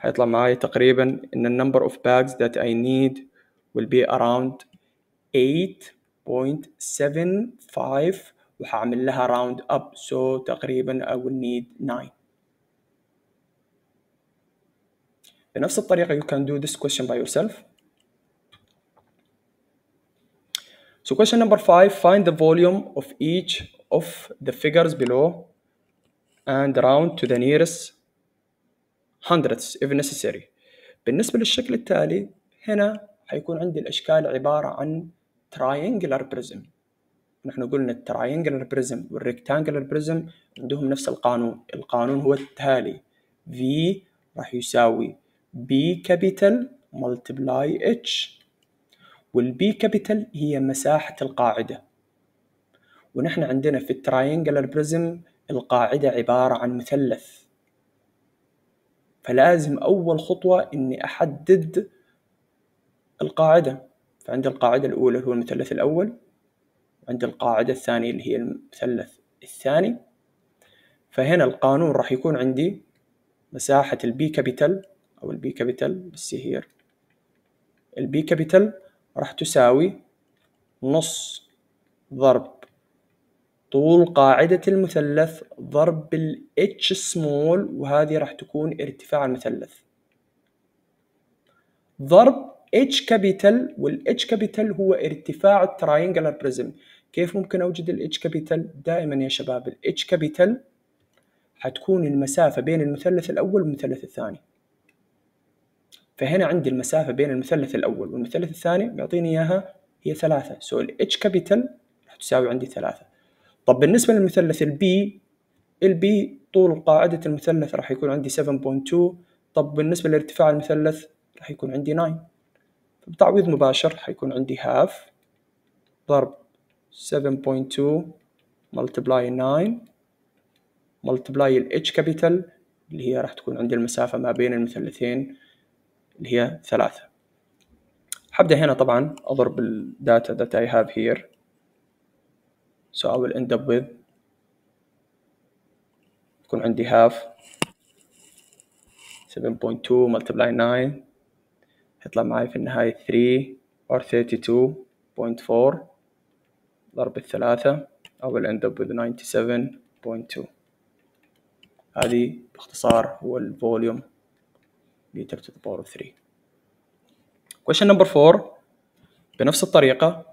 هيطلع معايا تقريبا ان the number of bags that I need will be around 8.75 وهعمل لها round up so تقريبا I will need 9 بنفس الطريقة you can do this question by yourself So question number 5 find the volume of each of the figures below and round to the nearest hundredths if necessary بالنسبة للشكل التالي هنا حيكون عندي الأشكال عبارة عن triangular prism نحن قلنا triangular prism والrectangular prism عندهم نفس القانون القانون هو التالي V راح يساوي B كابيتال multiply H والبي كابيتال هي مساحة القاعدة ونحن عندنا في التراينجلر بريزم القاعدة عبارة عن مثلث فلازم أول خطوة إني أحدد القاعدة فعندي القاعدة الأولى هو المثلث الأول عندي القاعدة الثانية اللي هي المثلث الثاني فهنا القانون راح يكون عندي مساحة البي كابيتال أو البي كابيتال بس هير البي كابيتال راح تساوي نص ضرب طول قاعدة المثلث ضرب ال h small وهذه راح تكون ارتفاع المثلث ضرب h كابيتال وال h كابيتال هو ارتفاع التراينجلر بريزم كيف ممكن اوجد ال h كابيتال دائما يا شباب ال h كابيتال حتكون المسافة بين المثلث الاول والمثلث الثاني فهنا عندي المسافة بين المثلث الأول والمثلث الثاني بيعطيني إياها هي ثلاثة سو ال H كابيتال راح تساوي عندي ثلاثة طب بالنسبة للمثلث البي البي طول قاعدة المثلث راح يكون عندي 7.2 طب بالنسبة لارتفاع المثلث راح يكون عندي 9 بتعويض مباشر حيكون عندي هاف ضرب 7.2 ملتبلاي 9 ملتبلاي ال H كابيتال اللي هي راح تكون عندي المسافة ما بين المثلثين اللي هي ثلاثة حبدأ هنا طبعا أضرب الداتا that I have here so I will end up with يكون عندي half 7.2 multiply 9 يطلع معي في النهاية 3 or 32.4 ضرب الثلاثة I will end up with 97.2 هذه باختصار هو volume meter to the power of 3 question number 4 بنفس الطريقة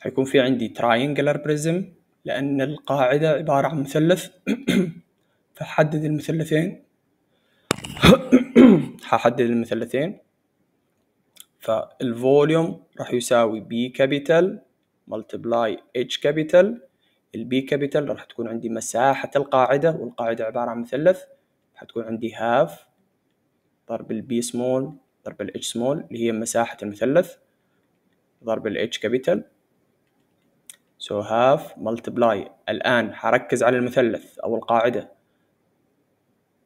حيكون في عندي تراينجلر بريزم لأن القاعدة عبارة عن مثلث فحدد المثلثين ححدد المثلثين فالفوليوم راح يساوي بي كابيتال ملتبلاي اتش كابيتال البي كابيتال راح تكون عندي مساحة القاعدة والقاعدة عبارة عن مثلث حتكون عندي هاف ضرب البي سمول ضرب الاتش سمول اللي هي مساحة المثلث ضرب الاتش كابيتال so هاف multiply الآن حركز على المثلث أو القاعدة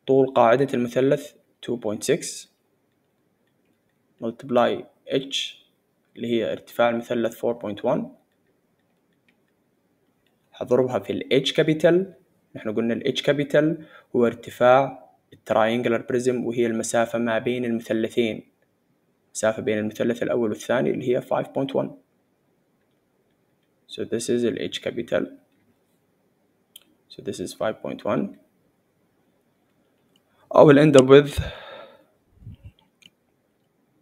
طول قاعدة المثلث 2.6 multiply h اللي هي ارتفاع المثلث 4.1 هضربها في ال h capital نحن قلنا ال h capital هو ارتفاع التراينجلر بريزم وهي المسافة ما بين المثلثين مسافة بين المثلث الأول والثاني اللي هي 5.1 So this is H capital. So this is 5.1. I will end up with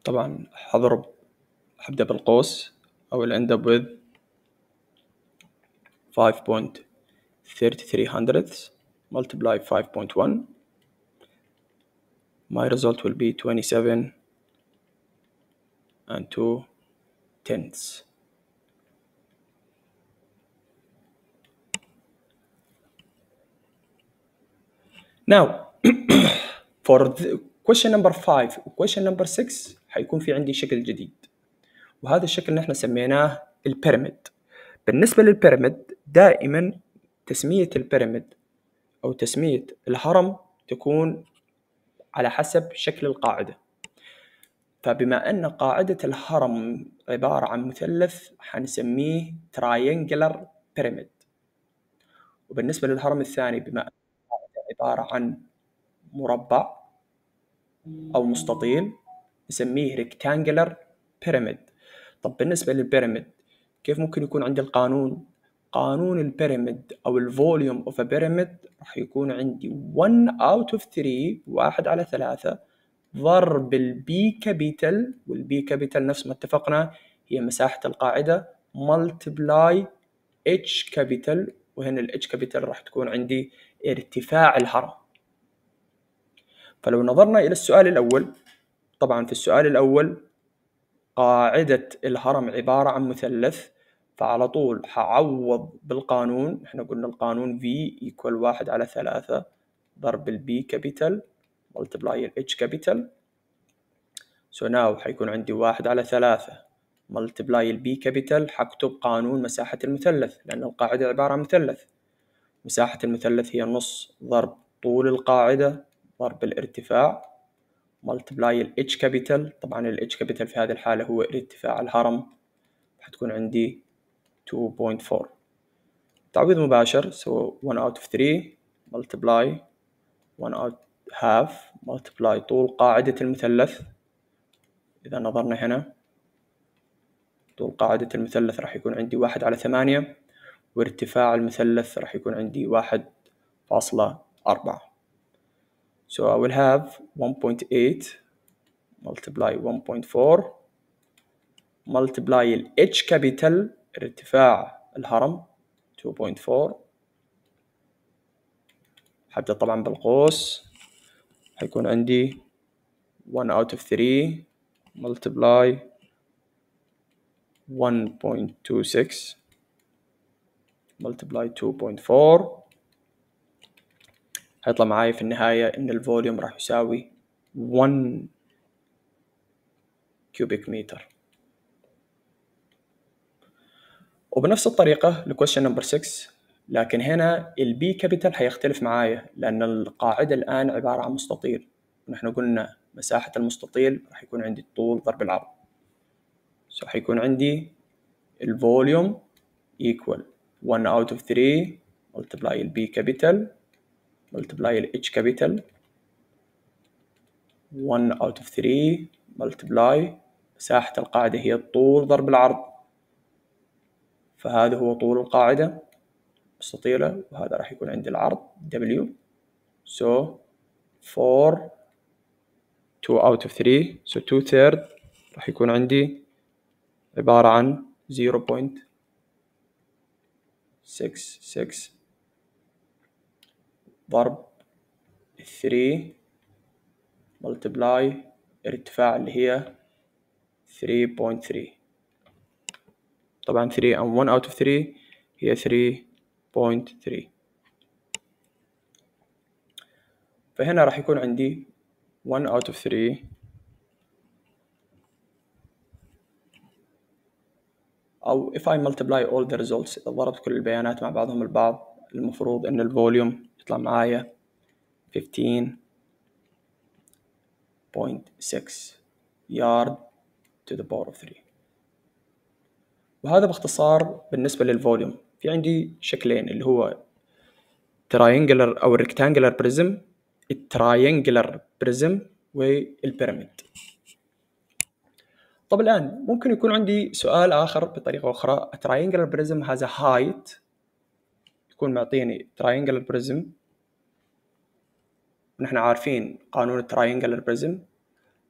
طبعا حضرب حبدأ بالقوس I will end up with 5.33 hundredths multiply 5.1 my result will be 27 and 2 tenths ناو فور كويشن نمبر 5 وكويشن نمبر 6 حيكون في عندي شكل جديد وهذا الشكل نحن سميناه البيراميد بالنسبة للبيراميد دائما تسمية البيراميد أو تسمية الهرم تكون على حسب شكل القاعدة فبما أن قاعدة الهرم عبارة عن مثلث حنسميه تراينجلر بيراميد وبالنسبة للهرم الثاني بما عبارة عن مربع أو مستطيل نسميه ريكتانجلر بيراميد طب بالنسبة للبيراميد كيف ممكن يكون عندي القانون قانون البيراميد أو الفوليوم أوف بيراميد راح يكون عندي 1 out of 3 واحد على ثلاثة ضرب البي كابيتال والبي كابيتال نفس ما اتفقنا هي مساحة القاعدة multiply h كابيتال وهنا الاتش كابيتال راح تكون عندي ارتفاع الحرارة فلو نظرنا إلى السؤال الأول طبعا في السؤال الأول قاعدة الهرم عبارة عن مثلث فعلى طول حعوض بالقانون احنا قلنا القانون V يكوال واحد على ثلاثة ضرب ال B كابيتال multiply ال H كابيتال سو ناو حيكون عندي واحد على ثلاثة multiply ال B كابيتال حكتب قانون مساحة المثلث لأن القاعدة عبارة عن مثلث مساحة المثلث هي نص ضرب طول القاعدة ضرب الارتفاع ملتبلاي ال H كابيتال طبعا ال H كابيتال في هذه الحالة هو ارتفاع الهرم حتكون عندي 2.4 تعويض مباشر so 1 out of 3 multiply 1 out half multiply طول قاعدة المثلث إذا نظرنا هنا طول قاعدة المثلث راح يكون عندي واحد على ثمانية وارتفاع المثلث راح يكون عندي واحد فاصلة أربعة so I will have 1.8 multiply 1.4 multiply ال H capital ارتفاع الهرم 2.4 حبدأ طبعا بالقوس حيكون عندي 1 out of 3 multiply 1.26 multiply 2.4 هيطلع معاي في النهاية إن الفوليوم راح يساوي 1 كيوبيك متر وبنفس الطريقة لكويشن نمبر 6 لكن هنا البي كابيتال هيختلف معايا لأن القاعدة الآن عبارة عن مستطيل ونحن قلنا مساحة المستطيل راح يكون عندي الطول ضرب العرض سو حيكون عندي الفوليوم equal 1 out of 3 multiply ال B capital multiply ال H capital 1 out of 3 multiply مساحة القاعدة هي الطول ضرب العرض فهذا هو طول القاعدة مستطيلة وهذا راح يكون عندي العرض W so 4 2 out of 3 so 2 third راح يكون عندي عبارة عن 0.3 6 6 ضرب 3 ملتبلاي ارتفاع اللي هي 3.3 طبعا 3 and 1 out of 3 هي 3.3 فهنا راح يكون عندي 1 out of 3 أو if I multiply all the results إذا ضربت كل البيانات مع بعضهم البعض المفروض إن الفوليوم يطلع معايا 15.6 yard to the power of 3 وهذا باختصار بالنسبة للفوليوم في عندي شكلين اللي هو triangular أو rectangular prism التراينجلر بريزم والبيراميد طب الان ممكن يكون عندي سؤال اخر بطريقه اخرى تراينجلر بريزم هاز هايت يكون معطيني تراينجلر بريزم ونحن عارفين قانون التراينجلر بريزم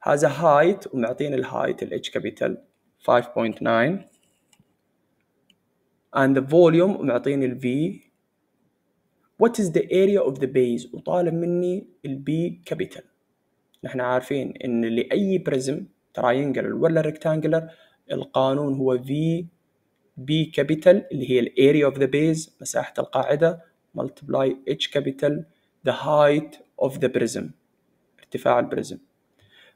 هاز هايت ومعطيني الهايت الاتش كابيتال 5.9 and the volume ومعطيني ال V what is the area of the base وطالب مني ال B capital نحن عارفين ان لأي بريزم تراينجلر ولا ريكتانجلر القانون هو في بي كابيتال اللي هي الاريا اوف ذا بيز مساحه القاعده ملتبلاي اتش كابيتال ذا هايت اوف ذا بريزم ارتفاع البريزم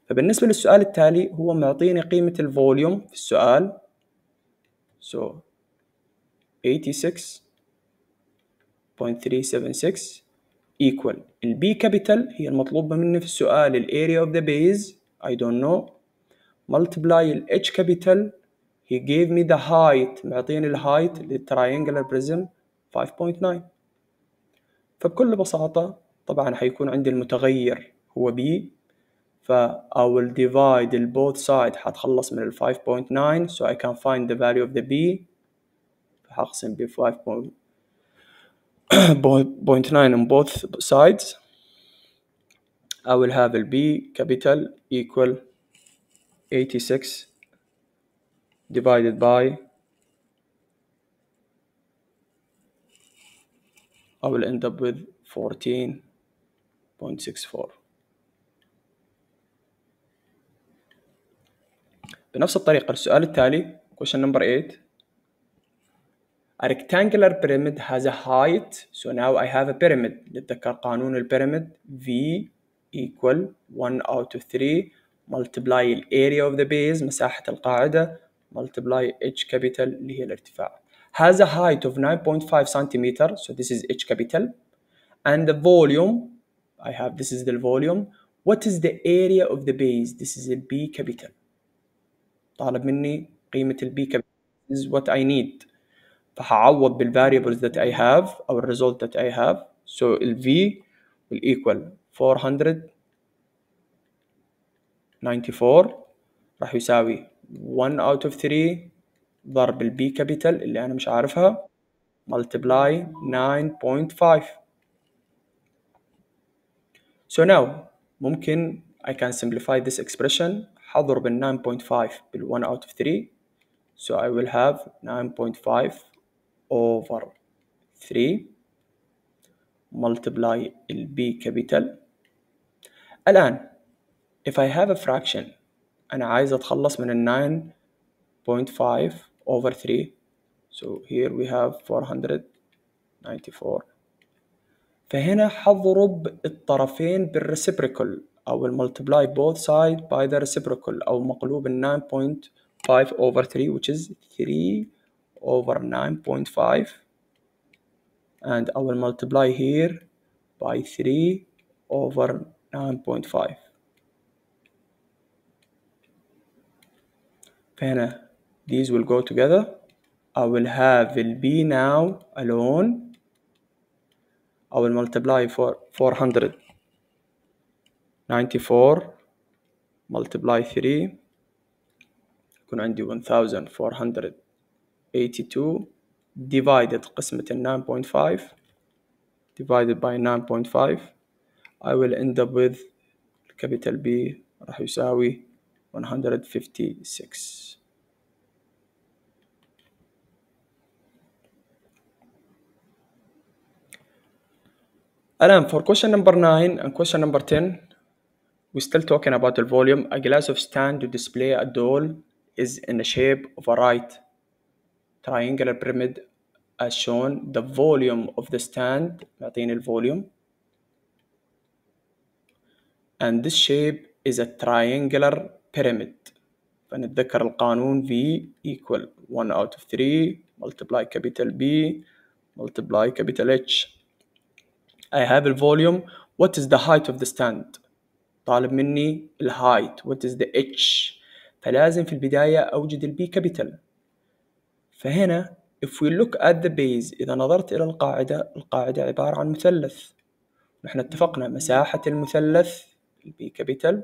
فبالنسبه للسؤال التالي هو معطيني قيمه الفوليوم في السؤال so 86.376 equal البي كابيتال هي المطلوبه مني في السؤال الاريا اوف ذا بيز I don't know ملتبلاي h كابيتال هي جيف مي ذا هايت معطيني الهايت للتراينجلر بريزم 5.9 فبكل بساطة طبعا حيكون عندي المتغير هو b ف I will divide the both side حتخلص من ال 5.9 so I can find the value of the b فحقسم ب 5.9 on both sides I will have the b capital equal 86 divided by I will end up with 14.64 بنفس الطريقة السؤال التالي question number 8 A rectangular pyramid has a height so now I have a pyramid نتذكر قانون البيراميد V equal 1 out of 3 multiply area of the base, مساحة القاعدة, multiply h capital اللي هي الارتفاع has a height of 9.5 centimeter so this is h capital and the volume I have this is the volume what is the area of the base this is the b capital طالب مني قيمة ال b capital this is what I need فهعوض بال variables that I have or result that I have so ال v will equal 400 94 راح يساوي 1 out of 3 ضرب البي كابيتال اللي أنا مش عارفها multiply 9.5 So now ممكن I can simplify this expression حضرب ال 9.5 بال 1 out of 3 So I will have 9.5 over 3 multiply ال B capital الآن if I have a fraction أنا عايز أتخلص من ال 9.5 over 3 so here we have 494 فهنا حضرب الطرفين بالريسبريكال أو multiply both side by the reciprocal أو مقلوب 9.5 over 3 which is 3 over 9.5 and I will multiply here by 3 over 9.5 Pana. These will go together. I will have will be now alone. I will multiply for 400. 94 multiply 3 يكون 1482 divided قسمة 9.5 divided by 9.5 I will end up with capital B راح يساوي 156 And for question number 9 and question number 10 we're still talking about the volume a glass of stand to display a doll is in the shape of a right triangular pyramid as shown the volume of the stand the volume, and this shape is a triangular بيراميد فنتذكر القانون V equal 1 out of 3 multiply capital B multiply capital H I have a volume what is the height of the stand طالب مني ال height what is the H فلازم في البداية أوجد ال B كابيتال فهنا if we look at the base إذا نظرت إلى القاعدة القاعدة عبارة عن مثلث نحن اتفقنا مساحة المثلث B كابيتال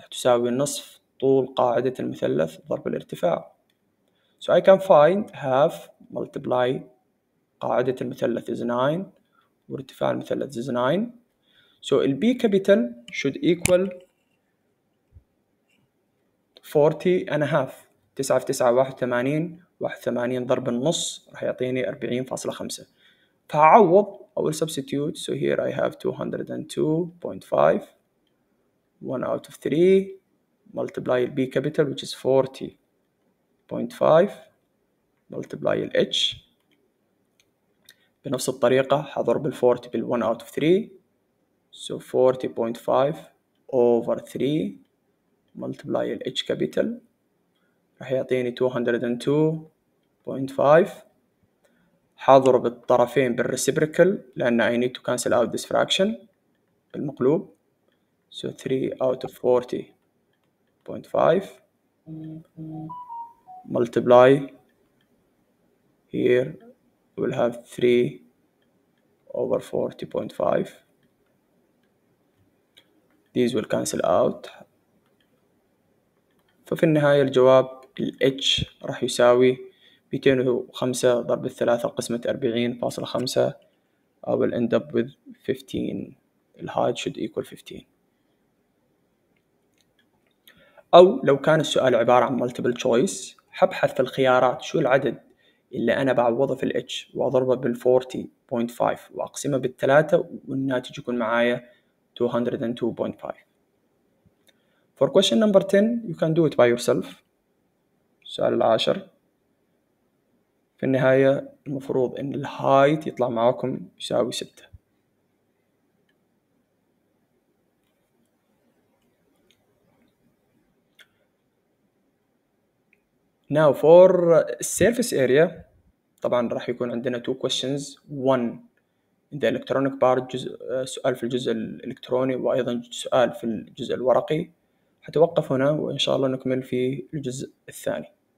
راح تساوي نصف طول قاعدة المثلث ضرب الارتفاع so I can find half multiply قاعدة المثلث is 9 وارتفاع المثلث is 9 so ال B capital should equal 40 and a half 9 في 9 81 81 ضرب النص راح يعطيني 40.5 فهعوض أو substitute so here I have 202.5 1 out of 3 multiply B capital which is 40.5 multiply H بنفس الطريقة حضرب ال 40 بال 1 out of 3 so 40.5 over 3 multiply H capital راح يعطيني 202.5 حضرب الطرفين بالريسبريكال لأن I need to cancel out this fraction بالمقلوب so 3 out of 40.5 multiply here we'll have 3 over 40.5 these will cancel out ففي النهاية الجواب ال H راح يساوي 205 ضرب الثلاثة قسمة 40.5 I will end up with 15 الهايد should equal 15 أو لو كان السؤال عبارة عن multiple choice حبحث في الخيارات شو العدد اللي أنا بعوضه في الاتش وأضربه بال 40.5 وأقسمه بالثلاثة والناتج يكون معايا 202.5 For question number 10 you can do it by yourself السؤال العاشر في النهاية المفروض إن الهايت يطلع معاكم يساوي 6 now for surface area طبعا راح يكون عندنا two questions one in the electronic part جزء سؤال في الجزء الإلكتروني وأيضا سؤال في الجزء الورقي حتوقف هنا وإن شاء الله نكمل في الجزء الثاني